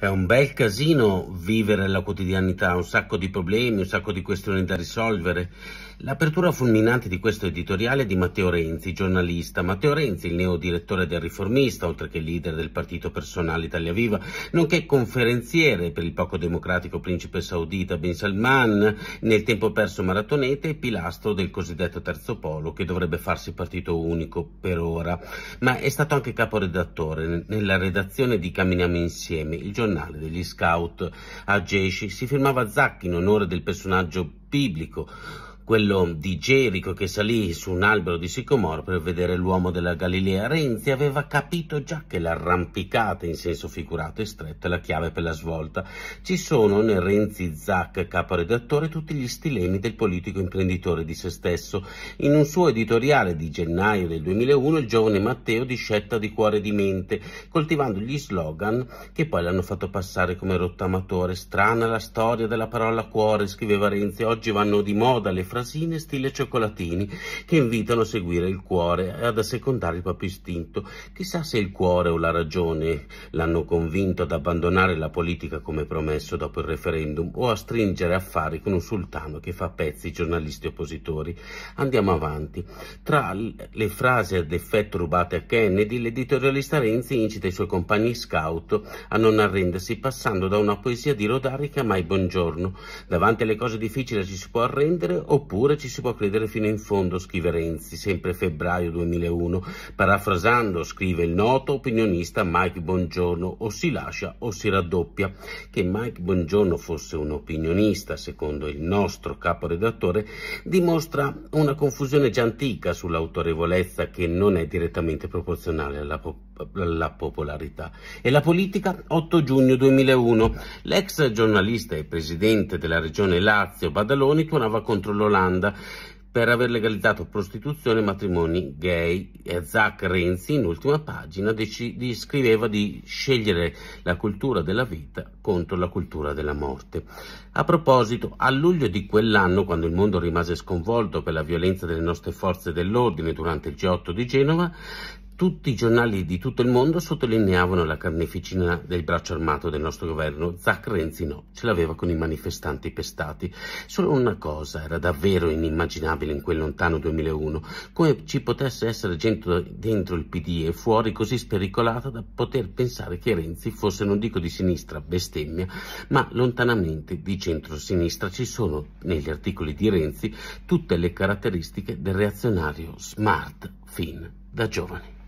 È un bel casino vivere la quotidianità, un sacco di problemi, un sacco di questioni da risolvere. L'apertura fulminante di questo editoriale è di Matteo Renzi, giornalista. Matteo Renzi, il neo direttore del Riformista, oltre che leader del partito personale Italia Viva, nonché conferenziere per il poco democratico principe saudita Bin Salman, nel tempo perso maratonete e pilastro del cosiddetto terzo polo, che dovrebbe farsi partito unico per ora. Ma è stato anche caporedattore nella redazione di Camminiamo Insieme, il giornalista giornale degli scout. A Gesci si firmava Zacchi in onore del personaggio biblico quello di Gerico che salì su un albero di sicomoro per vedere l'uomo della Galilea, Renzi aveva capito già che l'arrampicata in senso figurato e stretto è la chiave per la svolta. Ci sono nel Renzi Zac, caporedattore, tutti gli stilemi del politico imprenditore di se stesso. In un suo editoriale di gennaio del 2001 il giovane Matteo discetta di cuore e di mente, coltivando gli slogan che poi l'hanno fatto passare come rottamatore. Strana la storia della parola cuore, scriveva Renzi, oggi vanno di moda le frasi frasine stile cioccolatini che invitano a seguire il cuore e ad assecondare il proprio istinto. Chissà se il cuore o la ragione l'hanno convinto ad abbandonare la politica come promesso dopo il referendum o a stringere affari con un sultano che fa pezzi i giornalisti oppositori. Andiamo avanti. Tra le frasi ad effetto rubate a Kennedy, l'editorialista Renzi incita i suoi compagni scout a non arrendersi passando da una poesia di Rodari mai buongiorno. Davanti alle cose difficili si può arrendere oppure Oppure ci si può credere fino in fondo, scrive Renzi, sempre febbraio 2001. Parafrasando, scrive il noto opinionista Mike Bongiorno, o si lascia o si raddoppia. Che Mike Bongiorno fosse un opinionista, secondo il nostro caporedattore, dimostra una confusione già antica sull'autorevolezza che non è direttamente proporzionale alla popolazione la popolarità. E la politica 8 giugno 2001. L'ex giornalista e presidente della regione Lazio Badaloni tuonava contro l'Olanda per aver legalizzato prostituzione e matrimoni gay. E Zach Renzi, in ultima pagina, decidi, scriveva di scegliere la cultura della vita contro la cultura della morte. A proposito, a luglio di quell'anno, quando il mondo rimase sconvolto per la violenza delle nostre forze dell'ordine durante il G8 di Genova, tutti i giornali di tutto il mondo sottolineavano la carneficina del braccio armato del nostro governo. Zach Renzi no, ce l'aveva con i manifestanti pestati. Solo una cosa era davvero inimmaginabile in quel lontano 2001, come ci potesse essere gente dentro il PD e fuori così spericolata da poter pensare che Renzi fosse, non dico di sinistra, bestemmia, ma lontanamente di centrosinistra. Ci sono, negli articoli di Renzi, tutte le caratteristiche del reazionario smart, fin da giovane.